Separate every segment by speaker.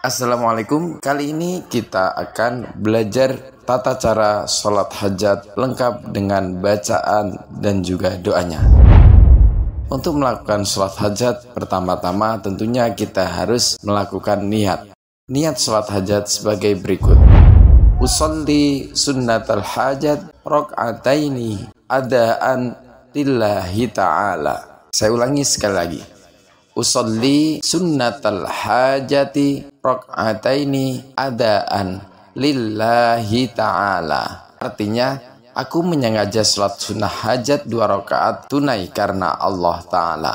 Speaker 1: Assalamualaikum, kali ini kita akan belajar tata cara sholat hajat lengkap dengan bacaan dan juga doanya. Untuk melakukan sholat hajat, pertama-tama tentunya kita harus melakukan niat. Niat sholat hajat sebagai berikut. Usalli sunnatal hajat rok'ataini adaan lillahi ta'ala. Saya ulangi sekali lagi usalli sunnatal hajati rak'ataini adaan lillahi ta'ala. Artinya, aku menyengaja sholat sunnah hajat dua rakaat tunai karena Allah Ta'ala.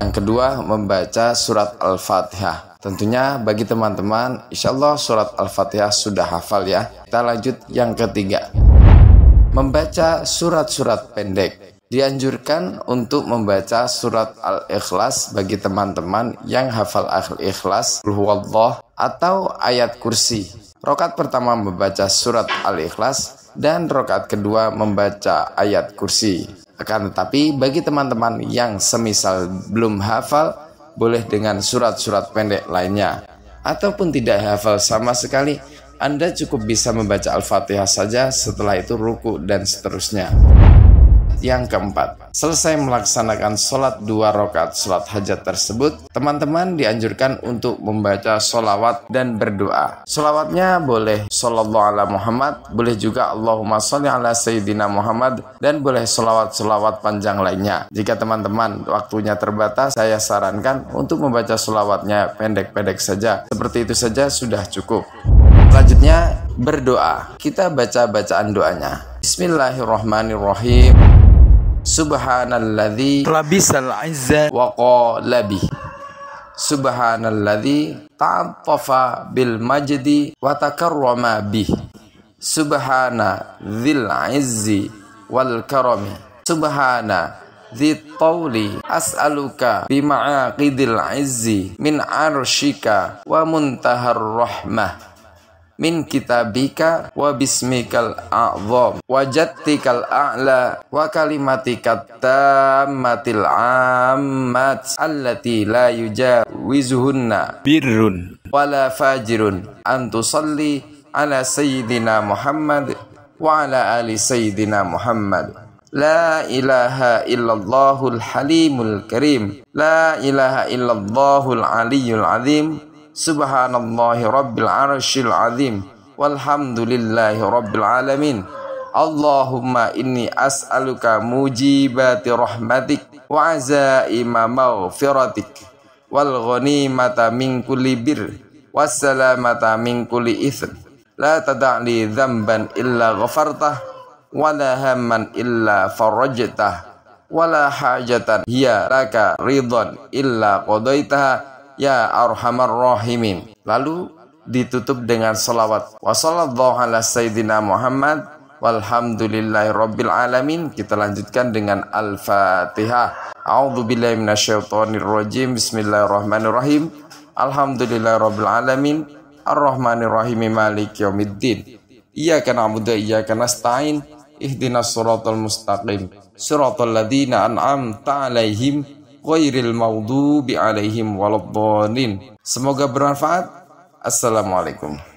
Speaker 1: Yang kedua, membaca surat Al-Fatihah. Tentunya bagi teman-teman, insya Allah surat Al-Fatihah sudah hafal ya. Kita lanjut yang ketiga. Membaca surat-surat pendek dianjurkan untuk membaca surat Al-Ikhlas bagi teman-teman yang hafal Al-Ikhlas, atau ayat kursi. Rokat pertama membaca surat Al-Ikhlas dan rokat kedua membaca ayat kursi. Akan tetapi bagi teman-teman yang semisal belum hafal, boleh dengan surat-surat pendek lainnya. Ataupun tidak hafal sama sekali, Anda cukup bisa membaca Al-Fatihah saja setelah itu ruku dan seterusnya. Yang keempat, selesai melaksanakan sholat dua rakaat sholat hajat tersebut, teman-teman dianjurkan untuk membaca sholawat dan berdoa. Sholawatnya boleh Sallallahu ala Muhammad, boleh juga Allahumma sholli ala Sayyidina Muhammad, dan boleh sholawat-sholawat panjang lainnya. Jika teman-teman waktunya terbatas, saya sarankan untuk membaca sholawatnya pendek-pendek saja. Seperti itu saja sudah cukup. Selanjutnya, berdoa. Kita baca bacaan doanya. Bismillahirrahmanirrahim. Subhanalladzi labisal izza wa qalabi. Subhanalladzi ta'affafa bil majdi wa takarrama bi Subhana dzil izzi wal karami. Subhana dzit tauli as'aluka bima'aqidil izzi min arshika wa muntahar rahmah min kitabika wa bismikal a'zham wa jattikal a'la wa kalimatikat tammatil ammat allati la yujawizuhunna birrun wala fajirun an tusalli ala sayyidina Muhammad wa ala ali sayyidina Muhammad la ilaha إلا الله الحليم الكريم لا إله إلا الله العلي العظيم Subhanallahi rabbil arshil azim Walhamdulillahi rabbil alamin Allahumma inni as'aluka mujibati rahmatik Wa azaima maghfiratik Wal ghanimata min kulli bir Wassalamata min kulli ithm La tada'li dhamban illa ghafartah Wa la hamman illa farajtah wala hajatan hiya laka ridhan illa qadaitaha ya arhamar rahimin. Lalu ditutup dengan salawat. Wassalamu'alaikum ala sayyidina Muhammad walhamdulillahi rabbil alamin. Kita lanjutkan dengan Al-Fatihah. A'udzu billahi minasyaitonir rajim. Bismillahirrahmanirrahim. Alhamdulillahi rabbil alamin. Ar-Rahmanir Rahim maliki yaumiddin. na'budu wa nasta'in. Ihdinas mustaqim. an'amta 'alaihim ghairil bi alaihim waladdallin. Semoga bermanfaat. Assalamualaikum.